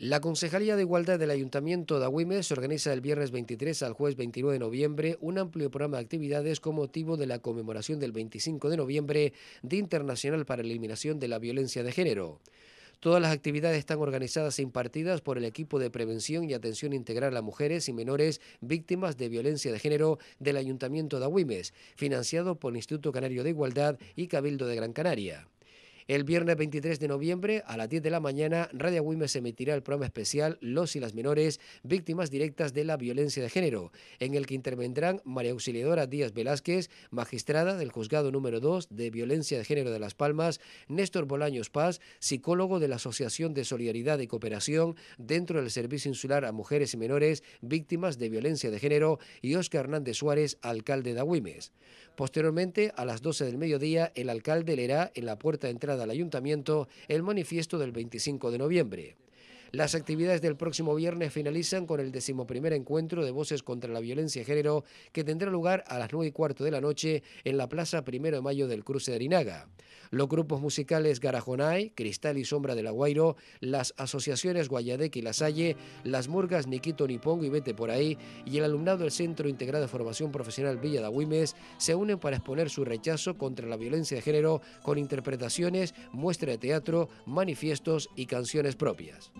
La Concejalía de Igualdad del Ayuntamiento de Agüimes organiza el viernes 23 al jueves 29 de noviembre un amplio programa de actividades con motivo de la conmemoración del 25 de noviembre de Internacional para la Eliminación de la Violencia de Género. Todas las actividades están organizadas e impartidas por el equipo de prevención y atención integral a mujeres y menores víctimas de violencia de género del Ayuntamiento de Agüimes, financiado por el Instituto Canario de Igualdad y Cabildo de Gran Canaria. El viernes 23 de noviembre a las 10 de la mañana, Radio Wimes emitirá el programa especial Los y las menores, víctimas directas de la violencia de género, en el que intervendrán María Auxiliadora Díaz Velázquez, magistrada del juzgado número 2 de violencia de género de Las Palmas, Néstor Bolaños Paz, psicólogo de la Asociación de Solidaridad y Cooperación dentro del Servicio Insular a Mujeres y Menores Víctimas de Violencia de Género y Óscar Hernández Suárez, alcalde de Agüimes. Posteriormente, a las 12 del mediodía, el alcalde leerá en la puerta entrada al Ayuntamiento el manifiesto del 25 de noviembre. Las actividades del próximo viernes finalizan con el decimoprimer encuentro de voces contra la violencia de género que tendrá lugar a las nueve y cuarto de la noche en la Plaza Primero de Mayo del Cruce de Arinaga. Los grupos musicales Garajonay, Cristal y Sombra del Aguairo, las asociaciones Guayadeque y La Salle, las murgas Niquito Nipongo y Vete por ahí y el alumnado del Centro Integrado de Formación Profesional Villa de Agüimes se unen para exponer su rechazo contra la violencia de género con interpretaciones, muestra de teatro, manifiestos y canciones propias.